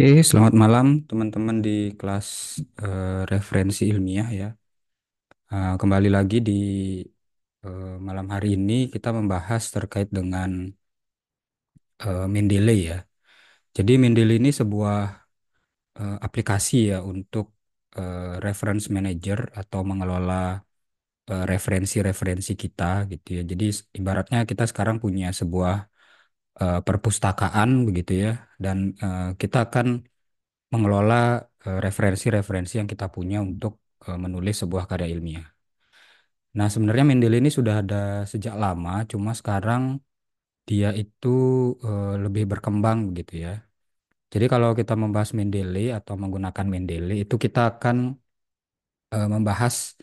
Oke, selamat malam teman-teman di kelas uh, referensi ilmiah ya. Uh, kembali lagi di uh, malam hari ini kita membahas terkait dengan uh, Mendeley ya. Jadi Mendeley ini sebuah uh, aplikasi ya untuk uh, reference manager atau mengelola referensi referensi-referensi kita gitu ya. Jadi ibaratnya kita sekarang punya sebuah uh, perpustakaan begitu ya dan uh, kita akan mengelola eh, referensi-referensi uh, yang kita punya untuk uh, menulis sebuah karya ilmiah. Nah, sebenarnya Mendel ini sudah ada sejak lama, cuma sekarang dia itu uh, lebih berkembang begitu ya. Jadi kalau kita membahas Mendele atau menggunakan Mendele itu kita akan uh, membahas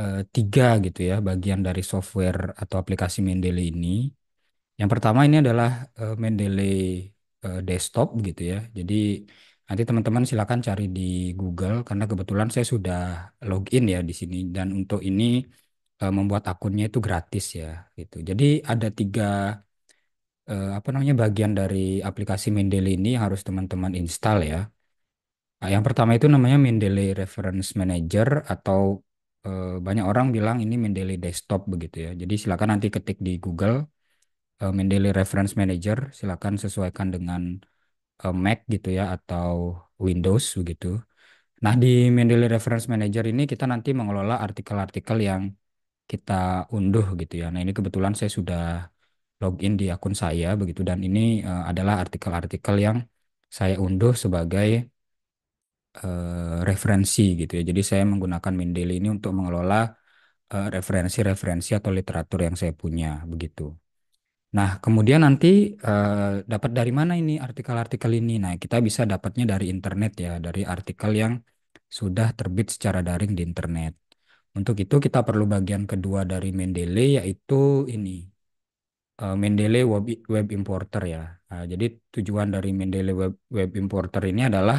uh, tiga gitu ya bagian dari software atau aplikasi Mendele ini yang pertama ini adalah uh, Mendeley uh, desktop gitu ya. Jadi nanti teman-teman silakan cari di Google karena kebetulan saya sudah login ya di sini dan untuk ini uh, membuat akunnya itu gratis ya gitu. Jadi ada tiga uh, apa namanya bagian dari aplikasi Mendeley ini yang harus teman-teman install ya. Nah, yang pertama itu namanya Mendeley Reference Manager atau banyak orang bilang ini Mendeley Desktop begitu ya. Jadi silakan nanti ketik di Google uh, eh, Mendeley Reference Manager silakan sesuaikan dengan uh, Mac gitu ya atau Windows begitu. Nah di Mendeley Reference Manager ini kita nanti mengelola artikel-artikel yang kita unduh gitu ya. Nah ini kebetulan saya sudah login di akun saya begitu dan ini uh, adalah artikel-artikel yang saya unduh sebagai uh, referensi gitu ya. Jadi saya menggunakan Mendeley ini untuk mengelola referensi-referensi uh, atau literatur yang saya punya begitu. Nah, kemudian nanti eh, dapat dari mana ini artikel-artikel ini? Nah, kita bisa dapatnya dari internet ya, dari artikel yang sudah terbit secara daring di internet. Untuk itu kita perlu bagian kedua dari Mendeley yaitu ini. Eh, Mendeley Web, Web Importer ya. Nah, jadi tujuan dari Mendeley Web, Web Importer ini adalah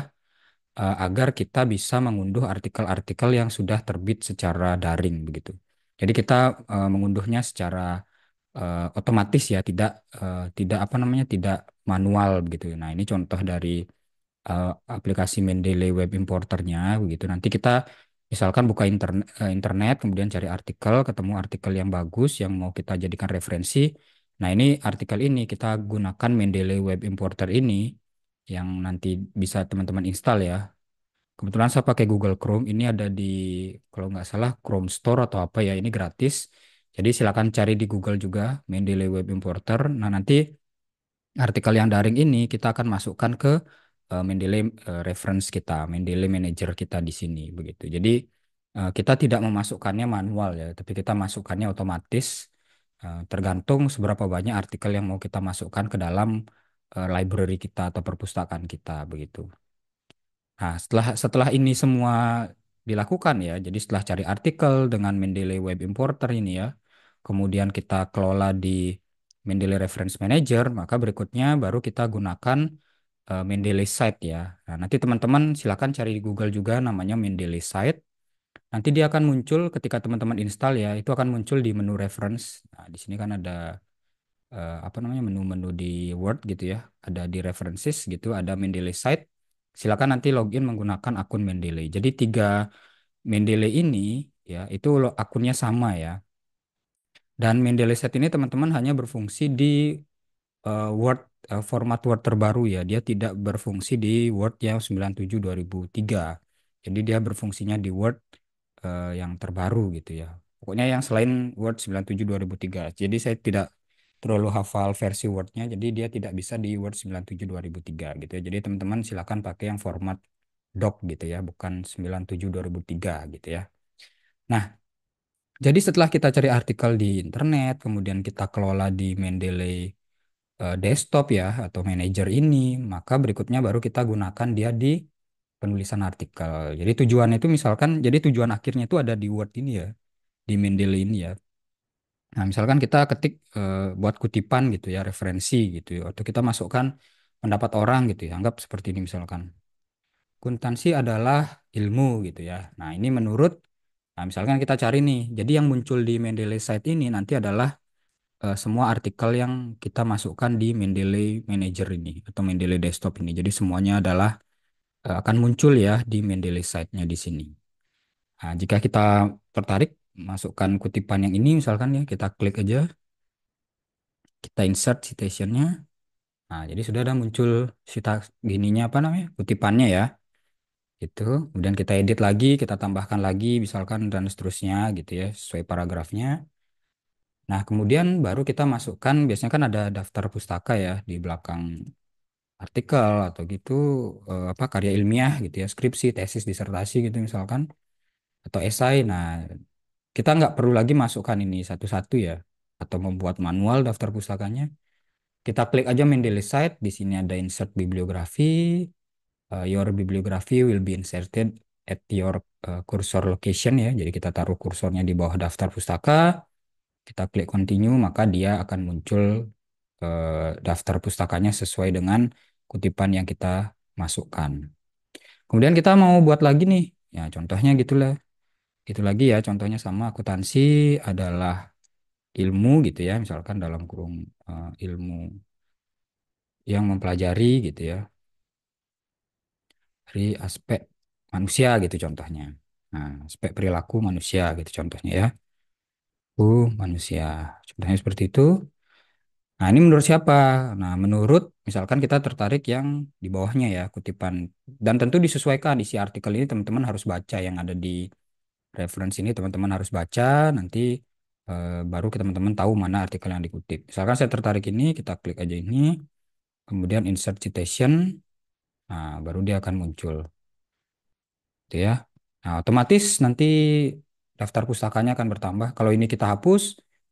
eh, agar kita bisa mengunduh artikel-artikel yang sudah terbit secara daring begitu. Jadi kita eh, mengunduhnya secara uh, otomatis ya tidak uh, tidak apa namanya tidak manual begitu nah ini contoh dari uh, aplikasi Mendeley web importernya begitu nanti kita misalkan buka internet internet kemudian cari artikel ketemu artikel yang bagus yang mau kita jadikan referensi nah ini artikel ini kita gunakan Mendeley web importer ini yang nanti bisa teman-teman install ya kebetulan saya pakai Google Chrome ini ada di kalau nggak salah Chrome Store atau apa ya ini gratis jadi silakan cari di Google juga Mendeley Web Importer. Nah, nanti artikel yang daring ini kita akan masukkan ke uh, Mendeley uh, reference kita, Mendeley manager kita di sini begitu. Jadi uh, kita tidak memasukkannya manual ya, tapi kita masukkannya otomatis uh, tergantung seberapa banyak artikel yang mau kita masukkan ke dalam uh, library kita atau perpustakaan kita begitu. Nah, setelah setelah ini semua dilakukan ya. Jadi setelah cari artikel dengan Mendeley Web Importer ini ya, kemudian kita kelola di Mendeley Reference Manager, maka berikutnya baru kita gunakan uh, eh, Mendeley Site ya. Nah, nanti teman-teman silakan cari di Google juga namanya Mendeley Site. Nanti dia akan muncul ketika teman-teman install ya, itu akan muncul di menu reference. Nah, di sini kan ada uh, apa namanya menu-menu di Word gitu ya, ada di references gitu, ada Mendeley Site. Silakan nanti login menggunakan akun Mendeley. Jadi tiga Mendeley ini ya itu akunnya sama ya. Dan set ini teman-teman hanya berfungsi di uh, Word uh, format Word terbaru ya. Dia tidak berfungsi di Word yang 97 2003. Jadi dia berfungsinya di Word uh, yang terbaru gitu ya. Pokoknya yang selain Word 97 2003. Jadi saya tidak terlalu hafal versi Wordnya jadi dia tidak bisa di Word 97 2003 gitu ya. Jadi teman-teman silakan pakai yang format doc gitu ya, bukan 97 2003 gitu ya. Nah, jadi setelah kita cari artikel di internet, kemudian kita kelola di Mendeley uh, desktop ya atau manager ini, maka berikutnya baru kita gunakan dia di penulisan artikel. Jadi tujuannya itu misalkan, jadi tujuan akhirnya itu ada di Word ini ya, di Mendeley ini ya. Nah misalkan kita ketik uh, buat kutipan gitu ya, referensi gitu ya, atau kita masukkan pendapat orang gitu ya, anggap seperti ini misalkan. Kuntansi adalah ilmu gitu ya. Nah ini menurut Nah, misalkan kita cari nih, jadi yang muncul di Mendeley site ini nanti adalah uh, semua artikel yang kita masukkan di Mendeley Manager ini atau Mendeley Desktop ini. Jadi semuanya adalah uh, akan muncul ya di Mendeley site-nya di sini. Nah, jika kita tertarik masukkan kutipan yang ini misalkan ya, kita klik aja. Kita insert citation-nya. Nah, jadi sudah ada muncul cita gininya apa namanya? kutipannya ya gitu. Kemudian kita edit lagi, kita tambahkan lagi, misalkan dan seterusnya gitu ya, sesuai paragrafnya. Nah, kemudian baru kita masukkan, biasanya kan ada daftar pustaka ya di belakang artikel atau gitu, eh, apa karya ilmiah gitu ya, skripsi, tesis, disertasi gitu misalkan, atau esai. Nah, kita nggak perlu lagi masukkan ini satu-satu ya, atau membuat manual daftar pustakanya. Kita klik aja Mendeley Site, di sini ada insert bibliografi, uh, your bibliography will be inserted at your uh, cursor location ya. Jadi kita taruh kursornya di bawah daftar pustaka, kita klik continue maka dia akan muncul uh, daftar pustakanya sesuai dengan kutipan yang kita masukkan. Kemudian kita mau buat lagi nih. Ya, contohnya gitulah. itu lagi ya, contohnya sama akuntansi adalah ilmu gitu ya, misalkan dalam kurung uh, ilmu yang mempelajari gitu ya dari aspek manusia gitu contohnya. Nah, aspek perilaku manusia gitu contohnya ya. uh manusia. Contohnya seperti itu. Nah, ini menurut siapa? Nah, menurut misalkan kita tertarik yang di bawahnya ya, kutipan. Dan tentu disesuaikan isi artikel ini teman-teman harus baca yang ada di reference ini teman-teman harus baca nanti eh, baru teman-teman tahu mana artikel yang dikutip. Misalkan saya tertarik ini, kita klik aja ini. Kemudian insert citation. Nah, baru dia akan muncul. Gitu ya. Nah, otomatis nanti daftar pustakanya akan bertambah. Kalau ini kita hapus,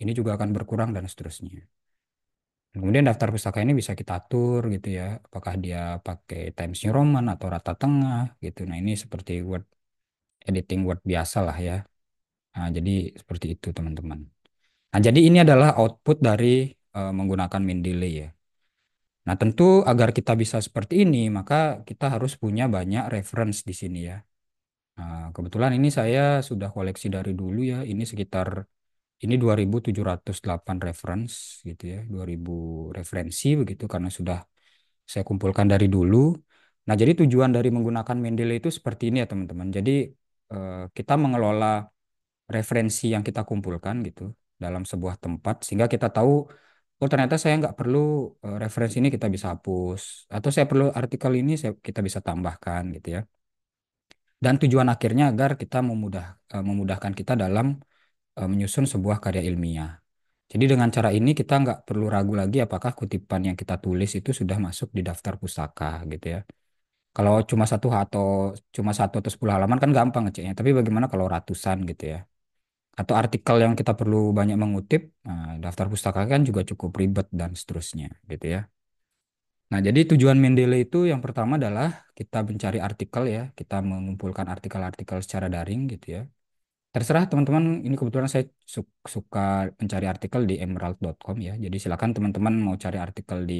ini juga akan berkurang dan seterusnya. Kemudian daftar pustaka ini bisa kita atur gitu ya. Apakah dia pakai Times New Roman atau rata tengah gitu. Nah, ini seperti Word editing Word biasa lah ya. Nah, jadi seperti itu teman-teman. Nah, jadi ini adalah output dari uh, menggunakan min delay ya. Nah, tentu agar kita bisa seperti ini, maka kita harus punya banyak reference di sini ya. Nah, kebetulan ini saya sudah koleksi dari dulu ya. Ini sekitar ini 2708 reference gitu ya, 2000 referensi begitu karena sudah saya kumpulkan dari dulu. Nah, jadi tujuan dari menggunakan Mendeley itu seperti ini ya, teman-teman. Jadi eh, kita mengelola referensi yang kita kumpulkan gitu dalam sebuah tempat sehingga kita tahu oh ternyata saya nggak perlu uh, referensi ini kita bisa hapus atau saya perlu artikel ini saya, kita bisa tambahkan gitu ya dan tujuan akhirnya agar kita memudah eh, memudahkan kita dalam eh, menyusun sebuah karya ilmiah jadi dengan cara ini kita nggak perlu ragu lagi apakah kutipan yang kita tulis itu sudah masuk di daftar pustaka gitu ya kalau cuma satu atau cuma satu atau sepuluh halaman kan gampang ngeceknya tapi bagaimana kalau ratusan gitu ya atau artikel yang kita perlu banyak mengutip, nah, daftar pustaka kan juga cukup ribet dan seterusnya gitu ya. Nah, jadi tujuan Mendeley itu yang pertama adalah kita mencari artikel ya, kita mengumpulkan artikel-artikel secara daring gitu ya. Terserah teman-teman, ini kebetulan saya suka mencari artikel di emerald.com ya. Jadi silakan teman-teman mau cari artikel di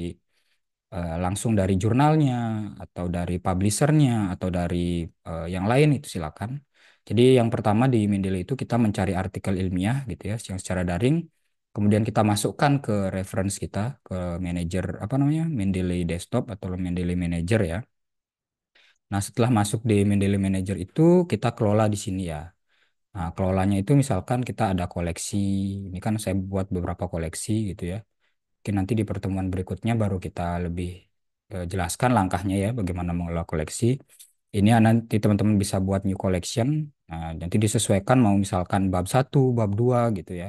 uh, langsung dari jurnalnya atau dari publishernya atau dari uh, yang lain itu silakan. Jadi yang pertama di Mendeley itu kita mencari artikel ilmiah gitu ya yang secara daring, kemudian kita masukkan ke reference kita ke manager apa namanya Mendeley Desktop atau Mendeley Manager ya. Nah setelah masuk di Mendeley Manager itu kita kelola di sini ya. Nah kelolanya itu misalkan kita ada koleksi, ini kan saya buat beberapa koleksi gitu ya. Mungkin nanti di pertemuan berikutnya baru kita lebih eh, jelaskan langkahnya ya bagaimana mengelola koleksi. Ini nanti teman-teman bisa buat new collection Nah, nanti disesuaikan mau misalkan bab 1, bab 2 gitu ya.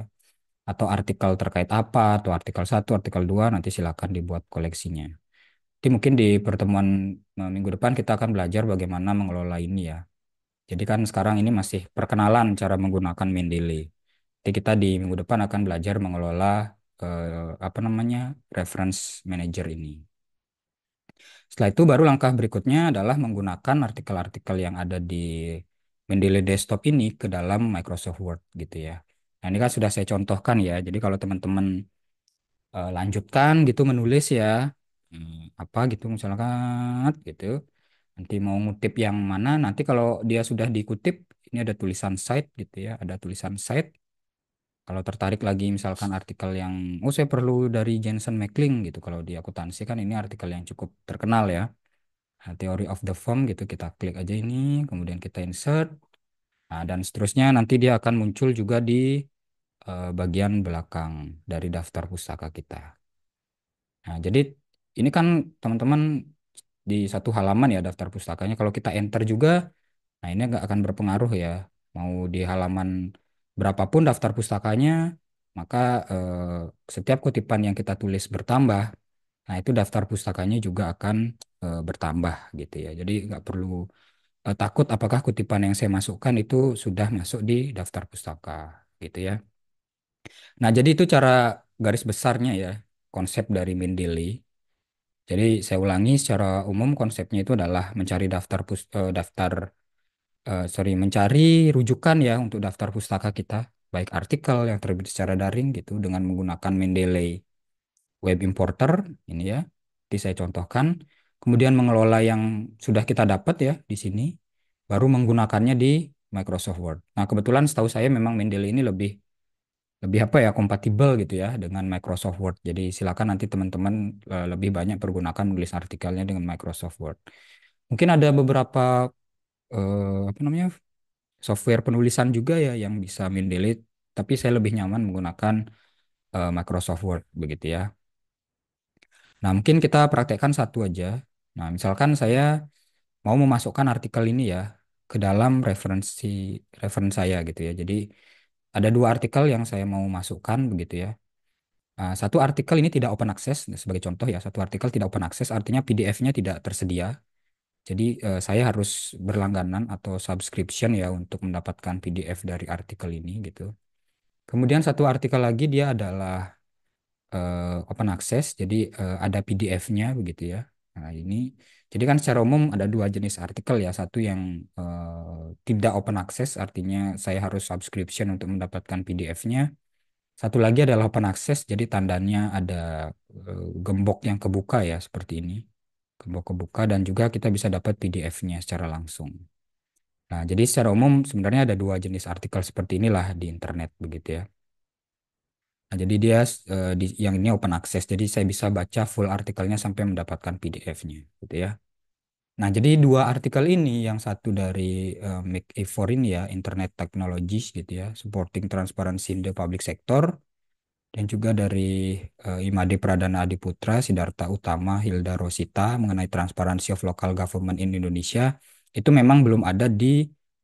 Atau artikel terkait apa, atau artikel 1, artikel 2, nanti silakan dibuat koleksinya. Nanti mungkin di pertemuan eh, minggu depan kita akan belajar bagaimana mengelola ini ya. Jadi kan sekarang ini masih perkenalan cara menggunakan Mendeley. Nanti kita di minggu depan akan belajar mengelola eh, apa namanya reference manager ini. Setelah itu baru langkah berikutnya adalah menggunakan artikel-artikel yang ada di mendelete desktop ini ke dalam Microsoft Word gitu ya. Nah ini kan sudah saya contohkan ya. Jadi kalau teman-teman uh, lanjutkan gitu menulis ya hmm, apa gitu misalkan gitu. Nanti mau ngutip yang mana nanti kalau dia sudah dikutip ini ada tulisan site gitu ya. Ada tulisan site. Kalau tertarik lagi misalkan artikel yang oh saya perlu dari Jensen Mackling gitu kalau di akuntansi kan ini artikel yang cukup terkenal ya. Nah, teori of the form gitu kita klik aja ini, kemudian kita insert. Nah, dan seterusnya nanti dia akan muncul juga di uh, bagian belakang dari daftar pustaka kita. Nah, jadi ini kan teman-teman di satu halaman ya daftar pustakanya. Kalau kita enter juga, nah ini nggak akan berpengaruh ya. Mau di halaman berapapun daftar pustakanya, maka eh, setiap kutipan yang kita tulis bertambah, nah itu daftar pustakanya juga akan uh, bertambah gitu ya. Jadi nggak perlu uh, takut apakah kutipan yang saya masukkan itu sudah masuk di daftar pustaka gitu ya. Nah, jadi itu cara garis besarnya ya konsep dari Mindeli. Jadi saya ulangi secara umum konsepnya itu adalah mencari daftar pus uh, daftar uh, sorry mencari rujukan ya untuk daftar pustaka kita baik artikel yang terbit secara daring gitu dengan menggunakan Mendeley web importer ini ya. nanti saya contohkan kemudian mengelola yang sudah kita dapat ya di sini, baru menggunakannya di Microsoft Word. Nah, kebetulan setahu saya memang Mendeley ini lebih lebih apa ya kompatibel gitu ya dengan Microsoft Word. Jadi silakan nanti teman-teman lebih banyak pergunakan menulis artikelnya dengan Microsoft Word. Mungkin ada beberapa eh, apa namanya software penulisan juga ya yang bisa Mendeley, tapi saya lebih nyaman menggunakan eh, Microsoft Word begitu ya. Nah, mungkin kita praktekkan satu aja Nah, misalkan saya mau memasukkan artikel ini ya ke dalam referensi referensi saya gitu ya. Jadi ada dua artikel yang saya mau masukkan begitu ya. Uh, satu artikel ini tidak open access nah, sebagai contoh ya. Satu artikel tidak open access artinya PDF-nya tidak tersedia. Jadi uh, saya harus berlangganan atau subscription ya untuk mendapatkan PDF dari artikel ini gitu. Kemudian satu artikel lagi dia adalah uh, open access, jadi uh, ada PDF-nya begitu ya. Nah, ini jadi kan secara umum ada dua jenis artikel ya, satu yang eh, tidak open access artinya saya harus subscription untuk mendapatkan PDF-nya. Satu lagi adalah open access jadi tandanya ada eh, gembok yang kebuka ya seperti ini. Gembok kebuka dan juga kita bisa dapat PDF-nya secara langsung. Nah, jadi secara umum sebenarnya ada dua jenis artikel seperti inilah di internet begitu ya. Nah, jadi dia uh, di, yang ini open access, jadi saya bisa baca full artikelnya sampai mendapatkan PDF-nya, gitu ya. Nah, jadi dua artikel ini, yang satu dari uh, Make a Foreign ini ya, Internet Technologies gitu ya, Supporting Transparency in the Public Sector, dan juga dari uh, Imade Pradana Adiputra, Sidarta Utama, Hilda Rosita mengenai transparansi of Local Government in Indonesia, itu memang belum ada di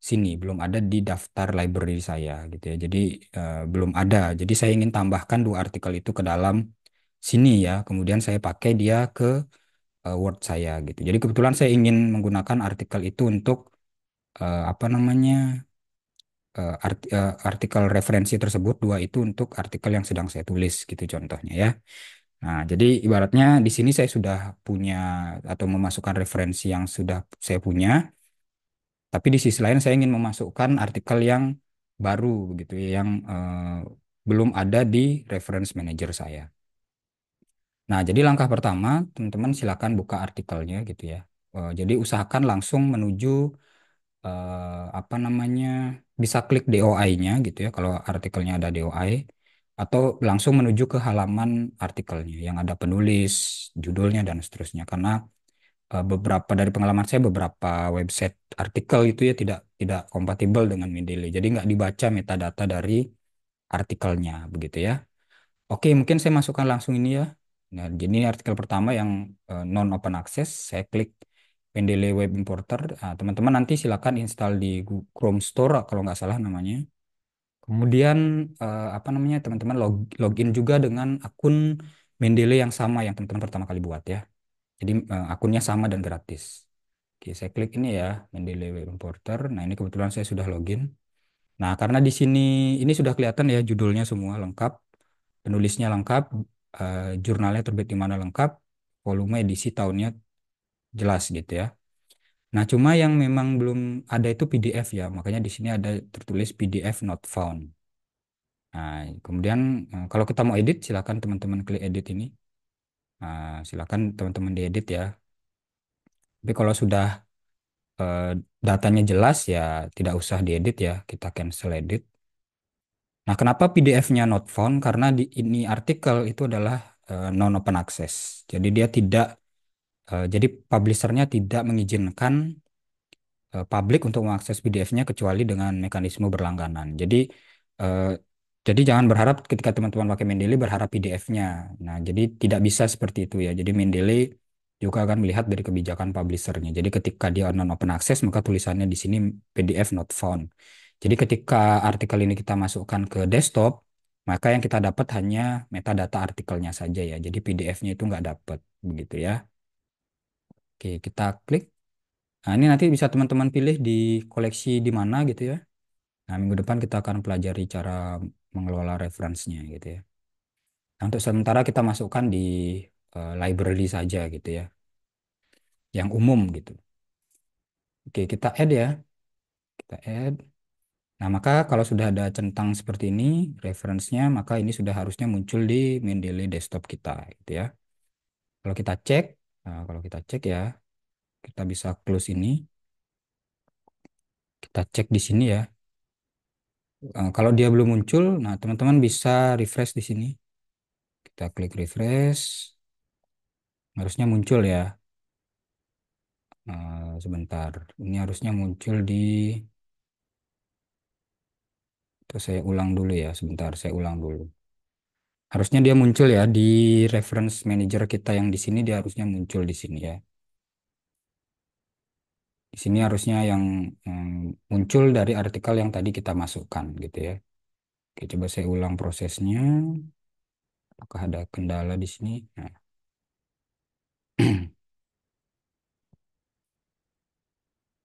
sini, belum ada di daftar library saya gitu ya. Jadi uh, belum ada. Jadi saya ingin tambahkan dua artikel itu ke dalam sini ya. Kemudian saya pakai dia ke uh, Word saya gitu. Jadi kebetulan saya ingin menggunakan artikel itu untuk uh, apa namanya? Uh, art, uh, artikel referensi tersebut dua itu untuk artikel yang sedang saya tulis gitu contohnya ya. Nah, jadi ibaratnya di sini saya sudah punya atau memasukkan referensi yang sudah saya punya. Tapi di sisi lain saya ingin memasukkan artikel yang baru begitu ya, yang eh, belum ada di reference manager saya. Nah, jadi langkah pertama, teman-teman silakan buka artikelnya gitu ya. Eh, jadi usahakan langsung menuju eh, apa namanya? bisa klik DOI-nya gitu ya kalau artikelnya ada DOI atau langsung menuju ke halaman artikelnya yang ada penulis, judulnya dan seterusnya karena Eh, beberapa dari pengalaman saya beberapa website artikel itu ya tidak tidak kompatibel dengan Mendeley. Jadi nggak dibaca metadata dari artikelnya begitu ya. Oke, mungkin saya masukkan langsung ini ya. Nah, jadi ini artikel pertama yang uh, non open access. Saya klik Mendeley Web Importer. Nah, teman-teman nah, nanti silakan install di Chrome Store kalau nggak salah namanya. Kemudian uh, apa namanya teman-teman login juga dengan akun Mendeley yang sama yang teman-teman pertama kali buat ya. Jadi uh, akunnya sama dan gratis. Oke, saya klik ini ya, Mendeley Web Importer. Nah, ini kebetulan saya sudah login. Nah, karena di sini ini sudah kelihatan ya judulnya semua lengkap, penulisnya lengkap, uh, jurnalnya terbit di mana lengkap, volume edisi tahunnya jelas gitu ya. Nah, cuma yang memang belum ada itu PDF ya, makanya di sini ada tertulis PDF not found. Nah, kemudian eh, kalau kita mau edit, silakan teman-teman klik edit ini. Nah, silakan teman-teman diedit ya. Tapi kalau sudah eh, datanya jelas ya tidak usah diedit ya, kita cancel edit. Nah, kenapa PDF-nya not found? Karena di, ini artikel itu adalah eh, non open access. Jadi dia tidak eh, jadi publishernya tidak mengizinkan eh, publik untuk mengakses PDF-nya kecuali dengan mekanisme berlangganan. Jadi eh, jadi jangan berharap ketika teman-teman pakai Mendeley berharap PDF-nya. Nah, jadi tidak bisa seperti itu ya. Jadi Mendeley juga akan melihat dari kebijakan publishernya. Jadi ketika dia non open access maka tulisannya di sini PDF not found. Jadi ketika artikel ini kita masukkan ke desktop, maka yang kita dapat hanya metadata artikelnya saja ya. Jadi PDF-nya itu nggak dapat begitu ya. Oke, kita klik. Nah, ini nanti bisa teman-teman pilih di koleksi di mana gitu ya. Nah, minggu depan kita akan pelajari cara mengelola referensinya gitu ya. Nah, untuk sementara kita masukkan di uh, library saja gitu ya. Yang umum gitu. Oke, kita add ya. Kita add. Nah, maka kalau sudah ada centang seperti ini, referensinya, maka ini sudah harusnya muncul di Mendeley desktop kita gitu ya. Kalau kita cek, nah, kalau kita cek ya, kita bisa close ini. Kita cek di sini ya. Uh, kalau dia belum muncul, nah teman-teman bisa refresh di sini. Kita klik refresh. Harusnya muncul ya. Uh, sebentar. Ini harusnya muncul di Itu saya ulang dulu ya, sebentar saya ulang dulu. Harusnya dia muncul ya di reference manager kita yang di sini dia harusnya muncul di sini ya. Di sini harusnya yang hmm, muncul dari artikel yang tadi kita masukkan gitu ya. Oke, coba saya ulang prosesnya. Apakah ada kendala di sini? Nah.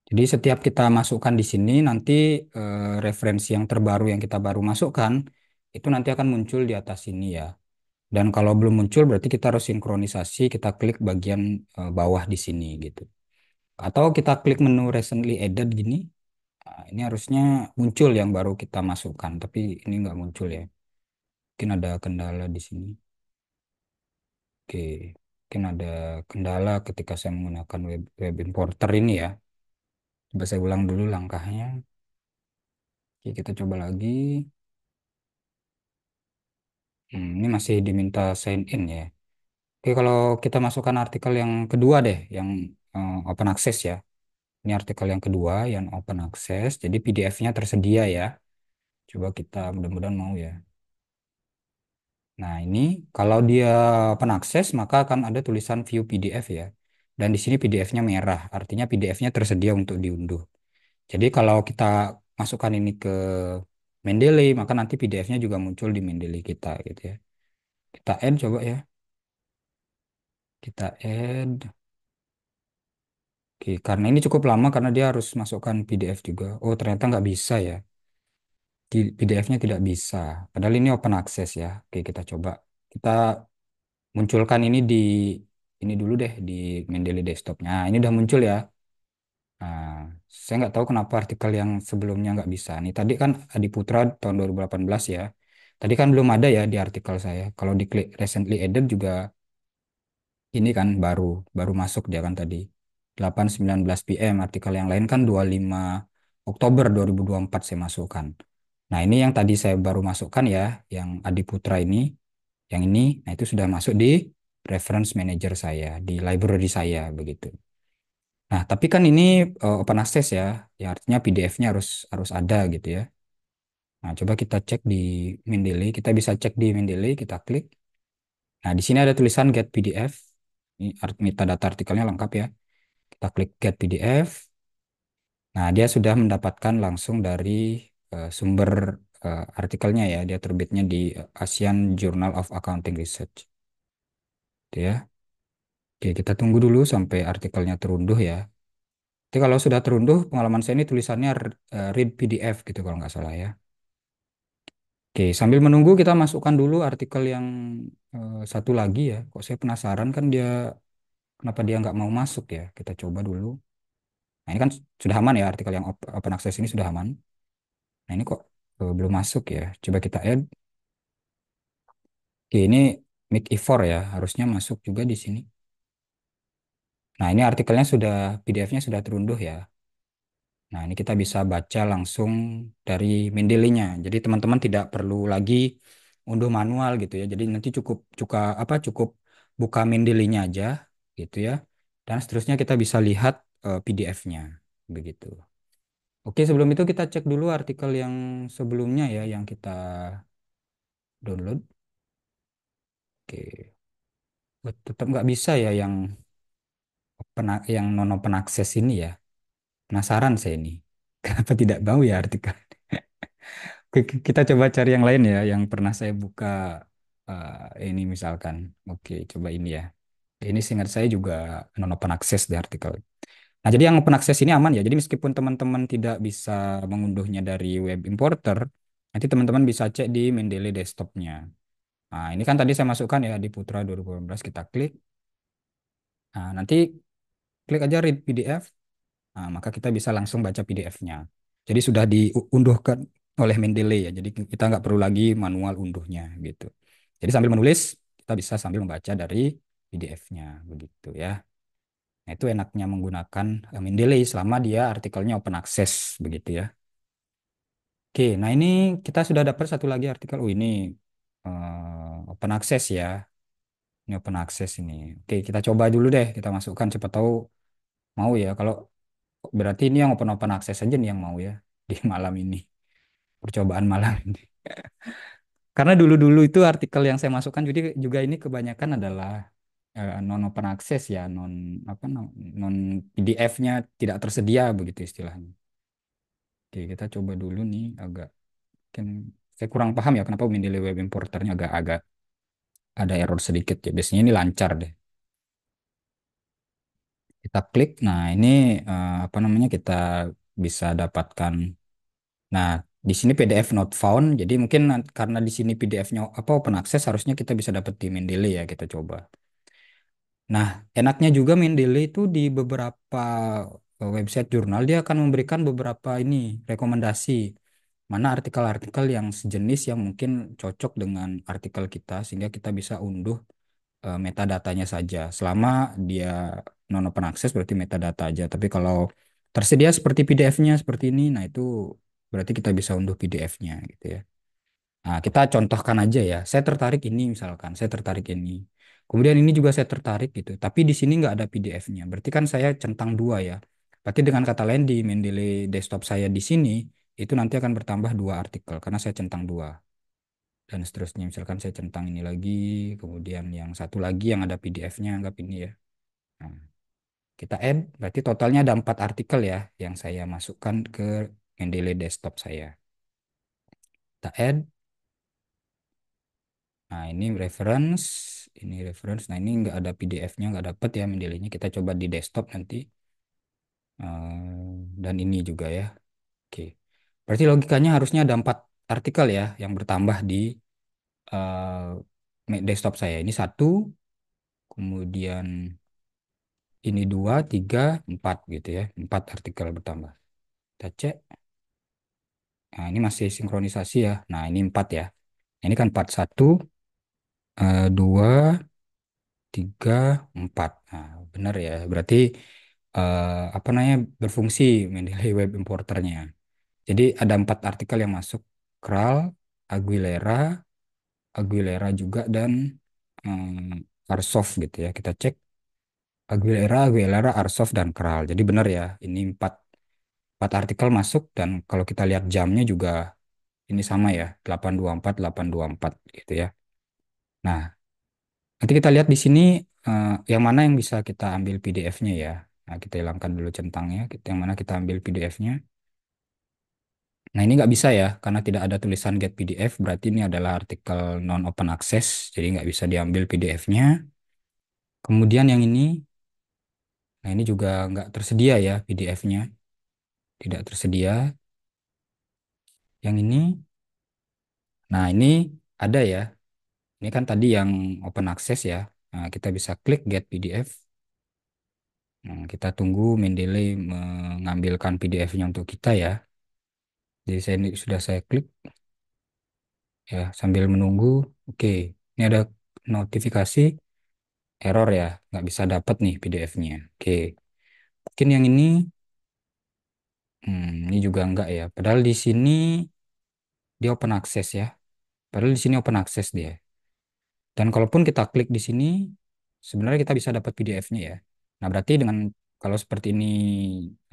Jadi setiap kita masukkan di sini nanti eh, referensi yang terbaru yang kita baru masukkan itu nanti akan muncul di atas sini ya. Dan kalau belum muncul berarti kita harus sinkronisasi, kita klik bagian eh, bawah di sini gitu. Atau kita klik menu recently added gini. Nah, ini harusnya muncul yang baru kita masukkan, tapi ini nggak muncul ya. Mungkin ada kendala di sini. Oke, mungkin ada kendala ketika saya menggunakan web, web importer ini ya. Coba saya ulang dulu langkahnya. Oke, kita coba lagi. Hmm, ini masih diminta sign in ya. Oke, kalau kita masukkan artikel yang kedua deh, yang Eh, open access ya. Ini artikel yang kedua yang open access. Jadi PDF-nya tersedia ya. Coba kita mudah-mudahan mau ya. Nah, ini kalau dia open access maka akan ada tulisan view PDF ya. Dan di sini PDF-nya merah, artinya PDF-nya tersedia untuk diunduh. Jadi kalau kita masukkan ini ke Mendeley, maka nanti PDF-nya juga muncul di Mendeley kita gitu ya. Kita end coba ya. Kita add Oke, karena ini cukup lama karena dia harus masukkan PDF juga. Oh, ternyata nggak bisa ya. PDF-nya tidak bisa. Padahal ini open access ya. Oke, kita coba. Kita munculkan ini di ini dulu deh di Mendeley desktopnya. Nah, ini udah muncul ya. Nah, saya nggak tahu kenapa artikel yang sebelumnya nggak bisa. Nih tadi kan Adi Putra tahun 2018 ya. Tadi kan belum ada ya di artikel saya. Kalau diklik recently added juga ini kan baru baru masuk dia kan tadi. 8.19 PM. Artikel yang lain kan 25 Oktober 2024 saya masukkan. Nah, ini yang tadi saya baru masukkan ya, yang Adi Putra ini, yang ini, nah itu sudah masuk di reference manager saya, di library saya begitu. Nah, tapi kan ini uh, open access ya, ya artinya PDF-nya harus harus ada gitu ya. Nah, coba kita cek di Mendeley, kita bisa cek di Mendeley, kita klik. Nah, di sini ada tulisan get PDF. Ini metadata artikelnya lengkap ya. Kita klik get PDF. Nah, dia sudah mendapatkan langsung dari uh, sumber uh, artikelnya ya. Dia terbitnya di eh, ASEAN Journal of Accounting Research. Gitu ya. Oke, kita tunggu dulu sampai artikelnya terunduh ya. Jadi kalau sudah terunduh, pengalaman saya ini tulisannya read PDF gitu kalau nggak salah ya. Oke, sambil menunggu kita masukkan dulu artikel yang uh, satu lagi ya. Kok saya penasaran kan dia kenapa dia nggak mau masuk ya kita coba dulu nah ini kan sudah aman ya artikel yang open access ini sudah aman nah ini kok eh, belum masuk ya coba kita add oke ini make e ya harusnya masuk juga di sini nah ini artikelnya sudah PDF-nya sudah terunduh ya nah ini kita bisa baca langsung dari Mendeley-nya jadi teman-teman tidak perlu lagi unduh manual gitu ya jadi nanti cukup cuka apa cukup buka Mendeley-nya aja gitu ya. Dan seterusnya kita bisa lihat uh, eh, PDF-nya begitu. Oke, sebelum itu kita cek dulu artikel yang sebelumnya ya yang kita download. Oke. Oh, tetap nggak bisa ya yang penak yang non open ini ya. Penasaran saya ini. Kenapa tidak bau ya artikel? kita coba cari yang lain ya yang pernah saya buka uh, ini misalkan. Oke, coba ini ya. Ini seingat saya juga non open access di artikel. Nah, jadi yang open access ini aman ya. Jadi meskipun teman-teman tidak bisa mengunduhnya dari web importer, nanti teman-teman bisa cek di Mendeley desktopnya. Nah, ini kan tadi saya masukkan ya di Putra 2018 kita klik. Nah, nanti klik aja read PDF. Nah, maka kita bisa langsung baca PDF-nya. Jadi sudah diunduhkan oleh Mendeley ya. Jadi kita nggak perlu lagi manual unduhnya gitu. Jadi sambil menulis kita bisa sambil membaca dari PDF-nya begitu ya. Nah, itu enaknya menggunakan Mendeley selama dia artikelnya open access begitu ya. Oke, nah ini kita sudah dapat satu lagi artikel. Oh, ini uh, open access ya. Ini open access ini. Oke, kita coba dulu deh. Kita masukkan siapa tahu mau ya. Kalau berarti ini yang open open access aja nih yang mau ya di malam ini. Percobaan malam ini. Karena dulu-dulu itu artikel yang saya masukkan jadi juga ini kebanyakan adalah Eh, non open access ya non apa non PDF-nya tidak tersedia begitu istilahnya. Oke kita coba dulu nih agak mungkin saya kurang paham ya kenapa Mendeley Web Importernya agak-agak ada error sedikit ya biasanya ini lancar deh. Kita klik nah ini uh, apa namanya kita bisa dapatkan nah di sini PDF not found jadi mungkin karena di sini PDF-nya apa open access harusnya kita bisa dapat di Mendeley ya kita coba. Nah, enaknya juga Mindele itu di beberapa eh, website jurnal dia akan memberikan beberapa ini rekomendasi mana artikel-artikel yang sejenis yang mungkin cocok dengan artikel kita sehingga kita bisa unduh uh, metadatanya saja. Selama dia non open access berarti metadata aja. Tapi kalau tersedia seperti PDF-nya seperti ini, nah itu berarti kita bisa unduh PDF-nya gitu ya. Nah, kita contohkan aja ya. Saya tertarik ini misalkan, saya tertarik ini. Kemudian ini juga saya tertarik gitu, tapi di sini nggak ada PDF-nya. Berarti kan saya centang dua ya. Berarti dengan kata lain di Mendeley desktop saya di sini itu nanti akan bertambah dua artikel karena saya centang dua dan seterusnya. Misalkan saya centang ini lagi, kemudian yang satu lagi yang ada PDF-nya anggap ini ya. Nah, kita add, berarti totalnya ada empat artikel ya yang saya masukkan ke Mendeley desktop saya. Kita add, Nah, ini reference, ini reference. Nah, ini nggak ada PDF-nya, nggak dapat ya mendelainya. Kita coba di desktop nanti. Eh, dan ini juga ya. Oke. Berarti logikanya harusnya ada empat artikel ya yang bertambah di uh, desktop saya. Ini satu, kemudian ini dua, tiga, empat gitu ya. Empat artikel bertambah. Kita cek. Nah, ini masih sinkronisasi ya. Nah, ini empat ya. Ini kan part 1, Eh, dua, tiga, empat. Nah, benar ya. Berarti eh, apa namanya berfungsi menilai web importernya. Jadi ada empat artikel yang masuk. Kral, Aguilera, Aguilera juga dan eh, Arsov gitu ya. Kita cek Aguilera, Aguilera, Arsof dan Kral. Jadi benar ya. Ini empat empat artikel masuk dan kalau kita lihat jamnya juga ini sama ya 824 824 gitu ya. Nah, nanti kita lihat di sini uh, yang mana yang bisa kita ambil PDF-nya ya. Nah, kita hilangkan dulu centangnya, Kita yang mana kita ambil PDF-nya. Nah, ini nggak bisa ya, karena tidak ada tulisan get PDF, berarti ini adalah artikel non-open access, jadi nggak bisa diambil PDF-nya. Kemudian yang ini, nah ini juga nggak tersedia ya PDF-nya. Tidak tersedia. Yang ini, nah ini ada ya, ini kan tadi yang open access ya. Nah, kita bisa klik get PDF. Nah, kita tunggu Mendeley mengambilkan PDF-nya untuk kita ya. Jadi saya ini sudah saya klik ya sambil menunggu. Oke, ini ada notifikasi error ya, nggak bisa dapat nih PDF-nya. Oke, mungkin yang ini, hmm, ini juga enggak ya. Padahal di sini dia open access ya. Padahal di sini open access dia. Dan kalaupun kita klik di sini, sebenarnya kita bisa dapat PDF-nya ya. Nah, berarti dengan kalau seperti ini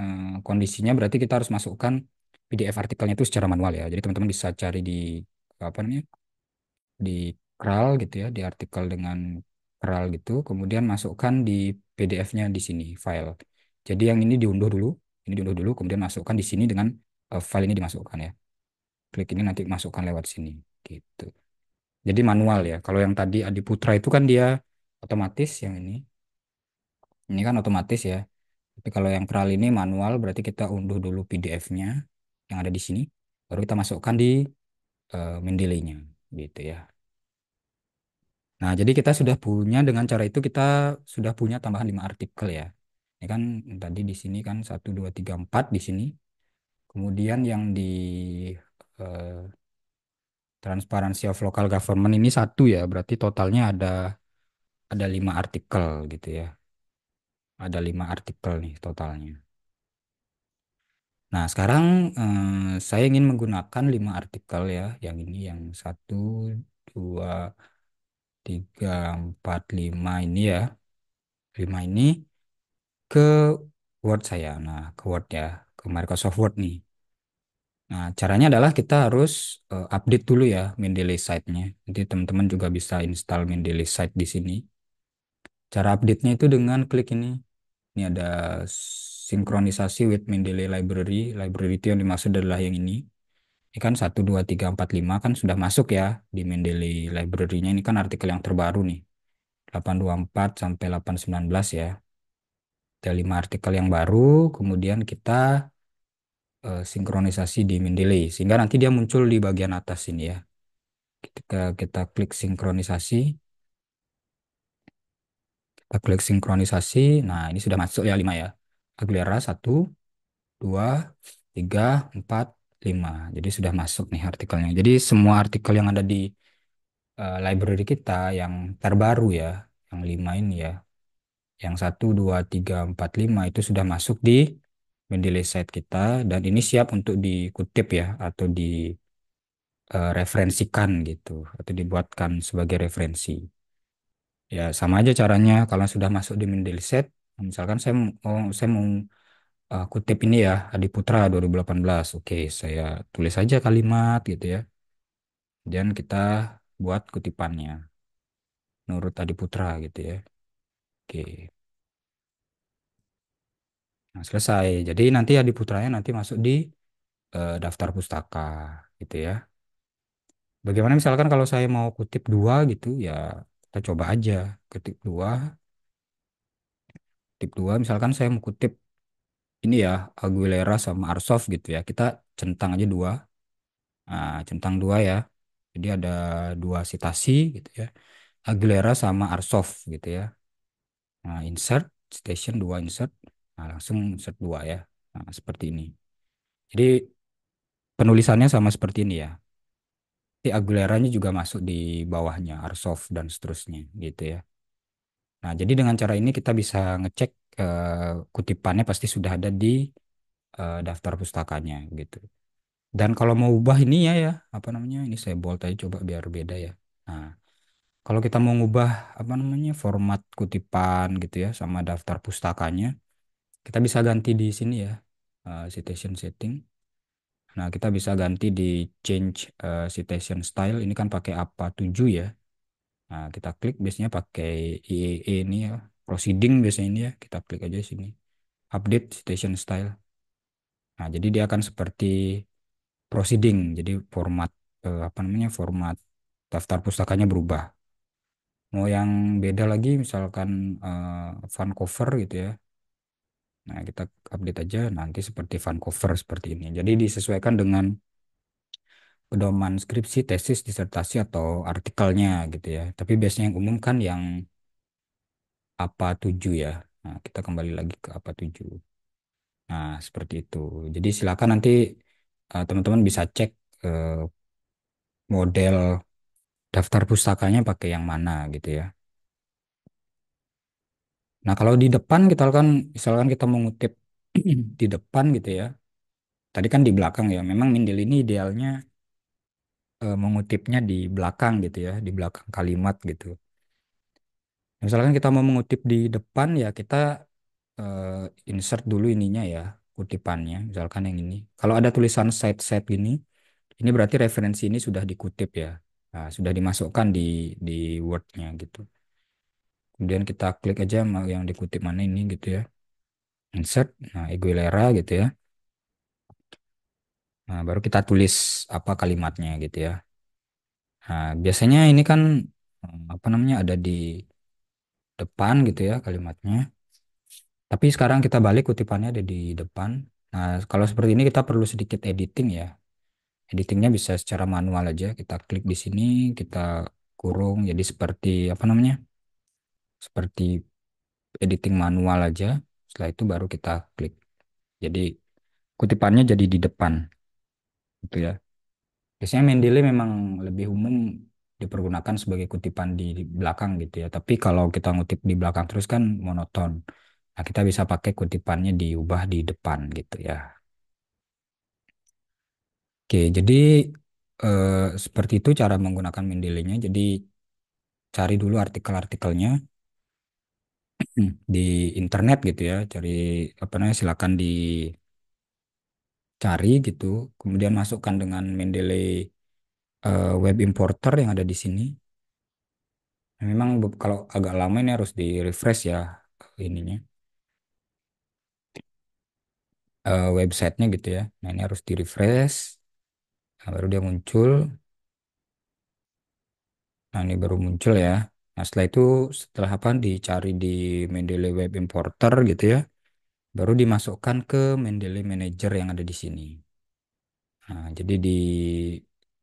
eh, kondisinya, berarti kita harus masukkan PDF artikelnya itu secara manual ya. Jadi teman-teman bisa cari di apa namanya di kral gitu ya, di artikel dengan kral gitu. Kemudian masukkan di PDF-nya di sini file. Jadi yang ini diunduh dulu, ini diunduh dulu, kemudian masukkan di sini dengan uh, file ini dimasukkan ya. Klik ini nanti masukkan lewat sini gitu. Jadi manual ya. Kalau yang tadi Adi Putra itu kan dia otomatis yang ini. Ini kan otomatis ya. Tapi kalau yang Kral ini manual berarti kita unduh dulu PDF-nya yang ada di sini. Baru kita masukkan di uh, eh, Mendeley-nya gitu ya. Nah, jadi kita sudah punya dengan cara itu kita sudah punya tambahan 5 artikel ya. Ini kan tadi di sini kan 1, 2, 3, 4 di sini. Kemudian yang di uh, Transparansi of Local Government ini satu ya, berarti totalnya ada ada lima artikel gitu ya. Ada lima artikel nih totalnya. Nah sekarang eh, saya ingin menggunakan lima artikel ya, yang ini yang satu, dua, tiga, empat, lima ini ya, lima ini ke Word saya. Nah ke Word ya, ke Microsoft Word nih. Nah, caranya adalah kita harus uh, update dulu ya Mendeley site-nya. Jadi teman-teman juga bisa install Mendeley site di sini. Cara update-nya itu dengan klik ini. Ini ada sinkronisasi with Mendeley library. Library itu yang dimaksud adalah yang ini. Ini kan 1, 2, 3, 4, 5 kan sudah masuk ya di Mendeley library-nya. Ini kan artikel yang terbaru nih. 824 sampai 819 ya. Ada 5 artikel yang baru, kemudian kita uh, sinkronisasi di Mendeley sehingga nanti dia muncul di bagian atas ini ya ketika kita klik sinkronisasi kita klik sinkronisasi nah ini sudah masuk ya 5 ya Aguilera 1 2 3 4 5 jadi sudah masuk nih artikelnya jadi semua artikel yang ada di uh, library kita yang terbaru ya yang 5 ini ya yang 1 2 3 4 5 itu sudah masuk di Mendeley site kita dan ini siap untuk dikutip ya atau di uh, referensikan gitu atau dibuatkan sebagai referensi. Ya sama aja caranya kalau sudah masuk di Mendeley site misalkan saya mau saya mau uh, kutip ini ya Adi Putra 2018. Oke, saya tulis saja kalimat gitu ya. Dan kita buat kutipannya menurut Adi Putra gitu ya. Oke. Nah, selesai. Jadi nanti ya di Putranya nanti masuk di uh, daftar pustaka gitu ya. Bagaimana misalkan kalau saya mau kutip dua gitu ya kita coba aja ketik dua. Kutip dua misalkan saya mau kutip ini ya Aguilera sama Arsof gitu ya. Kita centang aja dua. Nah, centang dua ya. Jadi ada dua sitasi gitu ya. Aguilera sama Arsof gitu ya. Nah, insert station dua insert. Nah, langsung set dua ya. Nah, seperti ini. Jadi penulisannya sama seperti ini ya. Di Aguilera-nya juga masuk di bawahnya, Arsof dan seterusnya gitu ya. Nah, jadi dengan cara ini kita bisa ngecek uh, kutipannya pasti sudah ada di uh, daftar pustakanya gitu. Dan kalau mau ubah ini ya ya, apa namanya? Ini saya bold aja coba biar beda ya. Nah, kalau kita mau ngubah apa namanya format kutipan gitu ya sama daftar pustakanya kita bisa ganti di sini ya uh, citation setting nah kita bisa ganti di change uh, citation style ini kan pakai apa 7 ya nah kita klik biasanya pakai IEE e ini ya proceeding biasanya ini ya kita klik aja sini update citation style nah jadi dia akan seperti proceeding jadi format uh, apa namanya format daftar pustakanya berubah mau yang beda lagi misalkan uh, fun cover gitu ya Nah, kita update aja nanti seperti Vancouver seperti ini. Jadi disesuaikan dengan pedoman skripsi, tesis, disertasi atau artikelnya gitu ya. Tapi biasanya yang umum kan yang apa tujuh ya. Nah, kita kembali lagi ke apa tujuh. Nah, seperti itu. Jadi silakan nanti eh, teman-teman uh, bisa cek uh, model daftar pustakanya pakai yang mana gitu ya. Nah, kalau di depan kita kan misalkan kita mengutip di depan gitu ya. Tadi kan di belakang ya. Memang Mindel ini idealnya e, mengutipnya di belakang gitu ya, di belakang kalimat gitu. Nah, misalkan kita mau mengutip di depan ya kita e, insert dulu ininya ya, kutipannya. Misalkan yang ini. Kalau ada tulisan side-side gini, ini berarti referensi ini sudah dikutip ya. Nah, sudah dimasukkan di di Word-nya gitu kemudian kita klik aja yang dikutip mana ini gitu ya insert nah Aguilera gitu ya nah baru kita tulis apa kalimatnya gitu ya nah biasanya ini kan eh, apa namanya ada di depan gitu ya kalimatnya tapi sekarang kita balik kutipannya ada di depan nah kalau seperti ini kita perlu sedikit editing ya editingnya bisa secara manual aja kita klik di sini kita kurung jadi seperti apa namanya seperti editing manual aja. Setelah itu baru kita klik. Jadi kutipannya jadi di depan. Gitu ya. Biasanya Mendeley memang lebih umum dipergunakan sebagai kutipan di, belakang gitu ya. Tapi kalau kita ngutip di belakang terus kan monoton. Nah, kita bisa pakai kutipannya diubah di depan gitu ya. Oke, jadi eh, seperti itu cara menggunakan Mendeley-nya. Jadi cari dulu artikel-artikelnya, di internet gitu ya cari apa namanya silakan dicari gitu kemudian masukkan dengan Mendeley uh, web importer yang ada di sini memang kalau agak lama ini harus di refresh ya ininya uh, websitenya gitu ya nah ini harus di refresh nah, baru dia muncul nah ini baru muncul ya Nah, setelah itu setelah apa dicari di Mendeley Web Importer gitu ya. Baru dimasukkan ke Mendeley Manager yang ada di sini. Nah, jadi di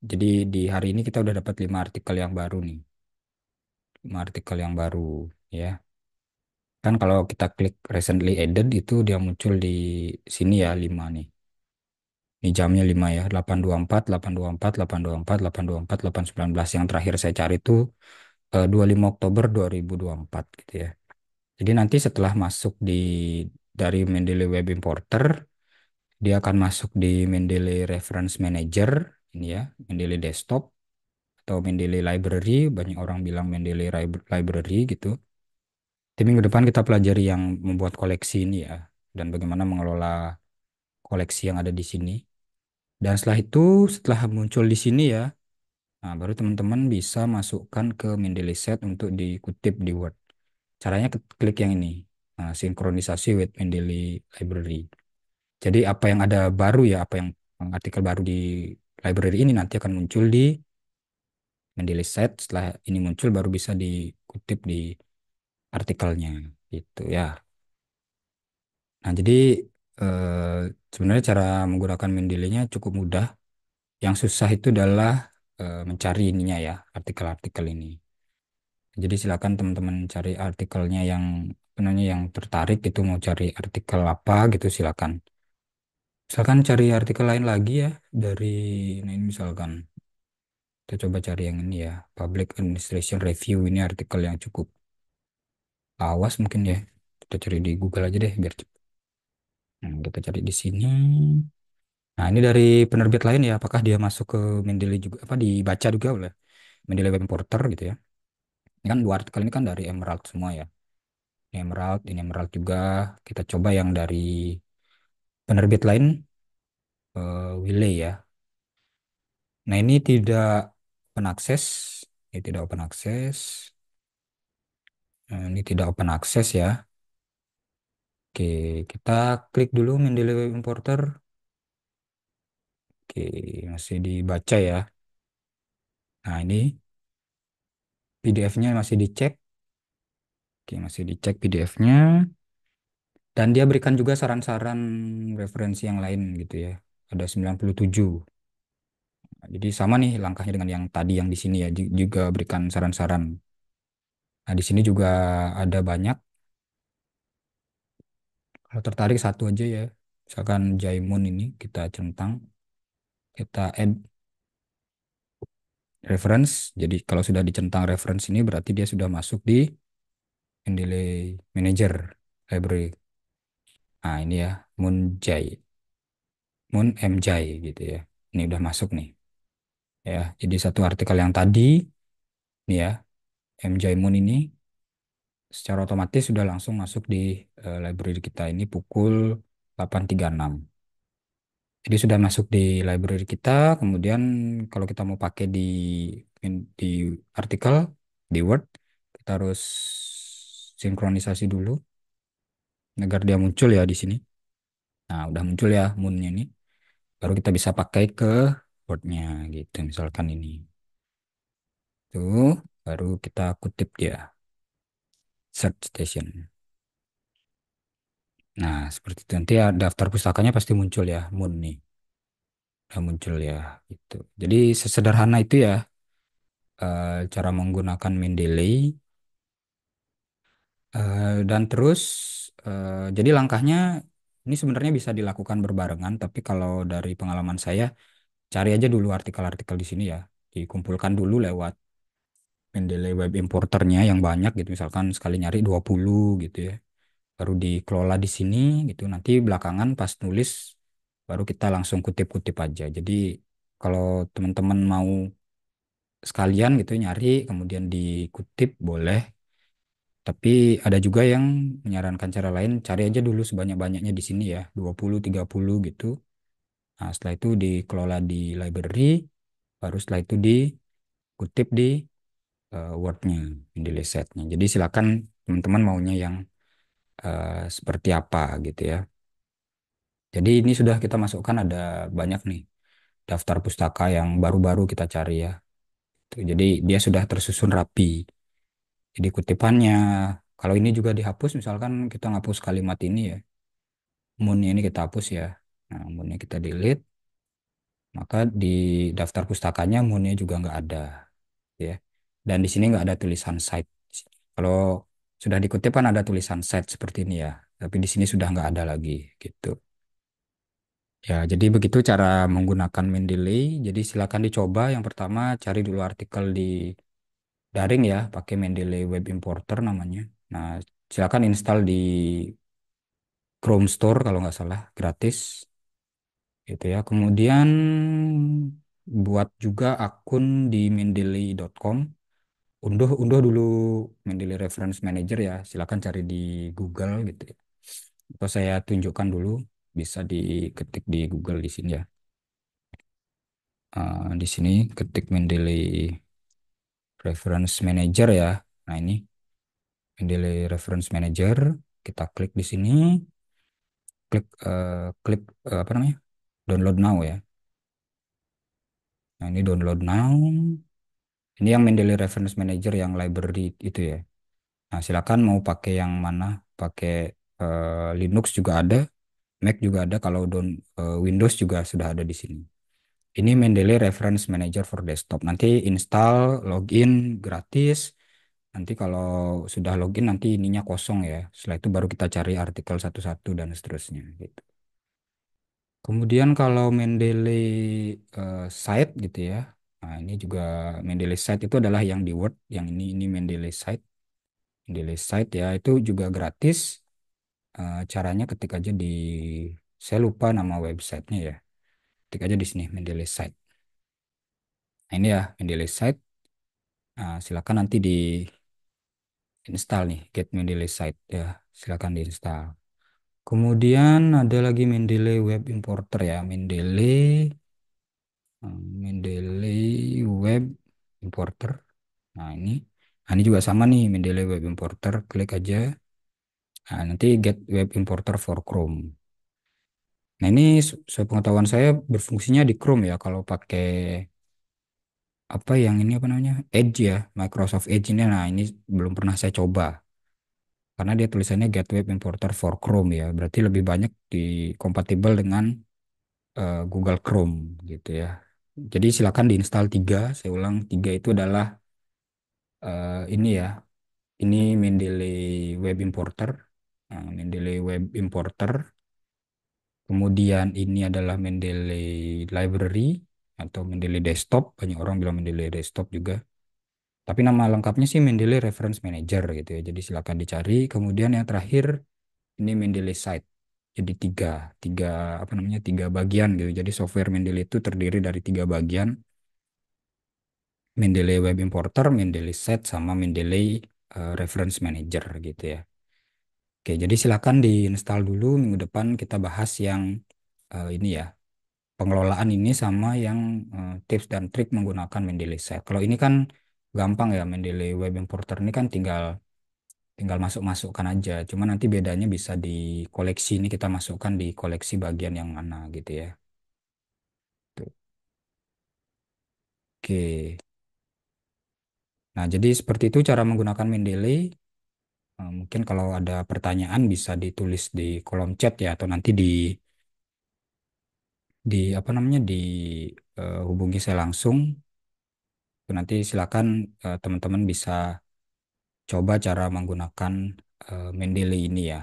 jadi di hari ini kita udah dapat 5 artikel yang baru nih. 5 artikel yang baru ya. Kan kalau kita klik recently added itu dia muncul di sini ya 5 nih. Ini jamnya 5 ya, 824, 824, 824, 824, 819. Yang terakhir saya cari tuh 25 eh, Oktober 2024 gitu ya. Jadi nanti setelah masuk di dari Mendeley Web Importer, dia akan masuk di Mendeley Reference Manager ini ya, Mendeley Desktop atau Mendeley Library, banyak orang bilang Mendeley Library gitu. Di minggu depan kita pelajari yang membuat koleksi ini ya dan bagaimana mengelola koleksi yang ada di sini. Dan setelah itu, setelah muncul di sini ya, Nah, baru teman-teman bisa masukkan ke Mendeley Set untuk dikutip di Word. Caranya klik yang ini, nah, sinkronisasi with Mendeley Library. Jadi apa yang ada baru ya, apa yang artikel baru di library ini nanti akan muncul di Mendeley Set. Setelah ini muncul baru bisa dikutip di artikelnya gitu ya. Nah, jadi eh, sebenarnya cara menggunakan Mendeley-nya cukup mudah. Yang susah itu adalah Eh, mencari ininya ya artikel-artikel ini. Jadi silakan teman-teman cari artikelnya yang penanya yang tertarik itu mau cari artikel apa gitu silakan. Misalkan cari artikel lain lagi ya dari ini misalkan kita coba cari yang ini ya Public Administration Review ini artikel yang cukup awas mungkin ya kita cari di Google aja deh biar cepat. Nah, kita cari di sini. Nah, ini dari penerbit lain ya, apakah dia masuk ke Mendeley juga apa dibaca juga oleh Mendeley Web Importer gitu ya. Ini kan dua artikel ini kan dari Emerald semua ya. Ini Emerald, ini Emerald juga. Kita coba yang dari penerbit lain uh, Wiley ya. Nah, ini tidak open access, ini tidak open access. Nah, ini tidak open access ya. Oke, kita klik dulu Mendeley Web Importer. Oke, masih dibaca ya. Nah, ini PDF-nya masih dicek. Oke, masih dicek PDF-nya. Dan dia berikan juga saran-saran referensi yang lain gitu ya. Ada 97. Nah, jadi sama nih langkahnya dengan yang tadi yang di sini ya juga berikan saran-saran. Nah, di sini juga ada banyak. Kalau tertarik satu aja ya. Misalkan Jaimun ini kita centang kita add reference. Jadi kalau sudah dicentang reference ini berarti dia sudah masuk di Mendeley Manager Library. Nah ini ya Munjai. Mun mj gitu ya. Ini udah masuk nih. Ya, jadi satu artikel yang tadi ini ya mj Moon ini secara otomatis sudah langsung masuk di uh, library kita ini pukul 8.36. Jadi sudah masuk di library kita, kemudian kalau kita mau pakai di di artikel di Word, kita harus sinkronisasi dulu agar dia muncul ya di sini. Nah, udah muncul ya moonnya ini. Baru kita bisa pakai ke Wordnya gitu, misalkan ini. Tuh, baru kita kutip dia. Search station. Nah, seperti itu. Nanti ya, daftar pustakanya pasti muncul ya, Moon nih. Udah muncul ya, gitu. Jadi sesederhana itu ya, eh, cara menggunakan Mendeley. Eh, dan terus, eh, jadi langkahnya ini sebenarnya bisa dilakukan berbarengan, tapi kalau dari pengalaman saya, cari aja dulu artikel-artikel di sini ya. Dikumpulkan dulu lewat Mendeley web importernya yang banyak gitu. Misalkan sekali nyari 20 gitu ya baru dikelola di sini gitu nanti belakangan pas nulis baru kita langsung kutip-kutip aja jadi kalau teman-teman mau sekalian gitu nyari kemudian dikutip boleh tapi ada juga yang menyarankan cara lain cari aja dulu sebanyak-banyaknya di sini ya 20 30 gitu nah setelah itu dikelola di library baru setelah itu dikutip di uh, Word-nya di lesetnya jadi silakan teman-teman maunya yang Eh, seperti apa gitu ya. Jadi ini sudah kita masukkan ada banyak nih daftar pustaka yang baru-baru kita cari ya. Gitu. Jadi dia sudah tersusun rapi. Jadi kutipannya, kalau ini juga dihapus misalkan kita ngapus kalimat ini ya. Moon ini kita hapus ya. Nah, moonnya kita delete. Maka di daftar pustakanya moonnya juga nggak ada. Gitu ya. Dan di sini nggak ada tulisan site. Kalau sudah dikutip kan ada tulisan set seperti ini ya, tapi di sini sudah nggak ada lagi gitu. Ya, jadi begitu cara menggunakan Mendeley. Jadi silakan dicoba. Yang pertama cari dulu artikel di daring ya, pakai Mendeley Web Importer namanya. Nah, silakan install di Chrome Store kalau nggak salah, gratis. Gitu ya. Kemudian buat juga akun di mendeley.com unduh unduh dulu Mendeley Reference Manager ya silakan cari di Google gitu ya atau saya tunjukkan dulu bisa diketik di Google di sini ya uh, di sini ketik Mendeley Reference Manager ya nah ini Mendeley Reference Manager kita klik di sini klik uh, klik uh, apa namanya download now ya nah ini download now ini yang Mendeley Reference Manager yang library itu ya. Nah, silakan mau pakai yang mana, pakai uh, Linux juga ada, Mac juga ada, kalau don uh, eh, Windows juga sudah ada di sini. Ini Mendeley Reference Manager for Desktop. Nanti install, login gratis. Nanti kalau sudah login nanti ininya kosong ya. Setelah itu baru kita cari artikel satu-satu dan seterusnya gitu. Kemudian kalau Mendeley uh, eh, site gitu ya, Nah, ini juga Mendeley site itu adalah yang di Word, yang ini ini Mendeley site. Mendeley site ya itu juga gratis. Uh, caranya ketik aja di saya lupa nama websitenya ya. Ketik aja di sini Mendeley site. Nah, ini ya Mendeley site. Nah, silakan nanti di install nih get Mendeley site ya. Silakan diinstal. Kemudian ada lagi Mendeley web importer ya, Mendeley Mendeley hmm, web importer. Nah, ini nah, ini juga sama nih Mendeley web importer, klik aja. Nah, nanti get web importer for Chrome. Nah, ini sepengetahuan saya berfungsinya di Chrome ya kalau pakai apa yang ini apa namanya? Edge ya, Microsoft Edge ini. Nah, ini belum pernah saya coba. Karena dia tulisannya get web importer for Chrome ya, berarti lebih banyak di kompatibel dengan eh, Google Chrome gitu ya. Jadi silakan diinstal tiga. saya ulang tiga itu adalah uh, ini ya. Ini Mendeley Web Importer. Nah, Mendeley Web Importer. Kemudian ini adalah Mendeley Library atau Mendeley Desktop. Banyak orang bilang Mendeley Desktop juga. Tapi nama lengkapnya sih Mendeley Reference Manager gitu ya. Jadi silakan dicari. Kemudian yang terakhir ini Mendeley Site jadi tiga tiga apa namanya tiga bagian gitu jadi software Mendeley itu terdiri dari tiga bagian Mendeley Web Importer Mendeley Set sama Mendeley uh, Reference Manager gitu ya oke jadi silakan diinstal dulu minggu depan kita bahas yang uh, ini ya pengelolaan ini sama yang uh, tips dan trik menggunakan Mendeley Set kalau ini kan gampang ya Mendeley Web Importer ini kan tinggal tinggal masuk-masukkan aja. Cuma nanti bedanya bisa di koleksi ini kita masukkan di koleksi bagian yang mana gitu ya. Tuh. Oke. Nah, jadi seperti itu cara menggunakan Mendeley. Eh, mungkin kalau ada pertanyaan bisa ditulis di kolom chat ya atau nanti di di apa namanya di uh, hubungi saya langsung. Nanti silakan eh, teman-teman uh, bisa coba cara menggunakan uh, eh, Mendeley ini ya.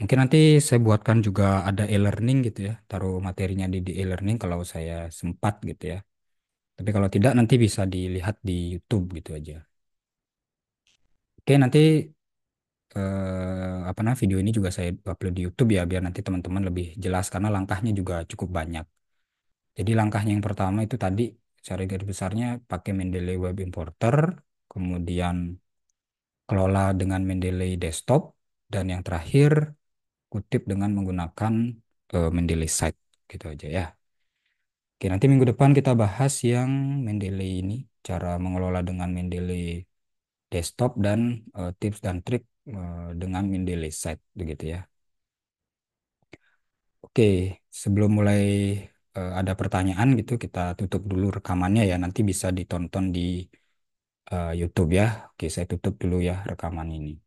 Mungkin nanti saya buatkan juga ada e-learning gitu ya, taruh materinya di, di e-learning kalau saya sempat gitu ya. Tapi kalau tidak nanti bisa dilihat di YouTube gitu aja. Oke, nanti eh, apa nah video ini juga saya upload di YouTube ya biar nanti teman-teman lebih jelas karena langkahnya juga cukup banyak. Jadi langkahnya yang pertama itu tadi cari garis besarnya pakai Mendeley Web Importer kemudian kelola dengan Mendeley desktop, dan yang terakhir kutip dengan menggunakan uh, Mendeley site gitu aja ya. Oke, nanti minggu depan kita bahas yang Mendeley ini, cara mengelola dengan Mendeley desktop dan uh, tips dan trik uh, dengan Mendeley site begitu ya. Oke, sebelum mulai ada pertanyaan gitu, kita tutup dulu rekamannya ya. Nanti bisa ditonton di uh, YouTube ya. Oke, saya tutup dulu ya rekaman ini.